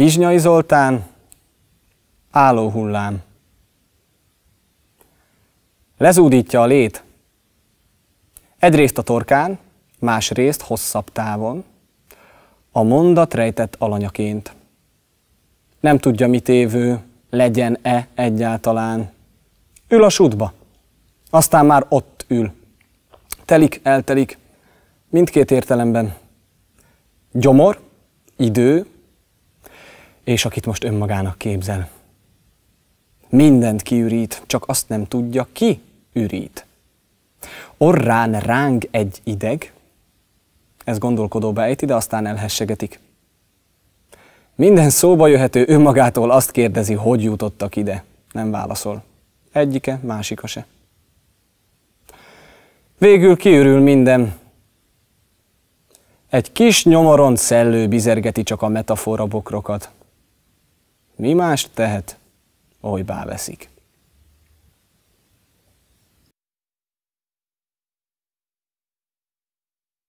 Izsnyai Zoltán, hullám. Lezúdítja a lét. Egyrészt a torkán, másrészt hosszabb távon. A mondat rejtett alanyaként. Nem tudja, mit évő, legyen-e egyáltalán. Ül a sútba, aztán már ott ül. Telik, eltelik, mindkét értelemben. Gyomor, idő, és akit most önmagának képzel. Mindent kiürít, csak azt nem tudja, ki ürít. Orrán ráng egy ideg, ez gondolkodó bejti, de aztán elhessegetik. Minden szóba jöhető önmagától azt kérdezi, hogy jutottak ide. Nem válaszol. Egyike, másika se. Végül kiürül minden. Egy kis nyomoron szellő bizergeti csak a metafora bokrokat. Mi más tehet, oly veszik.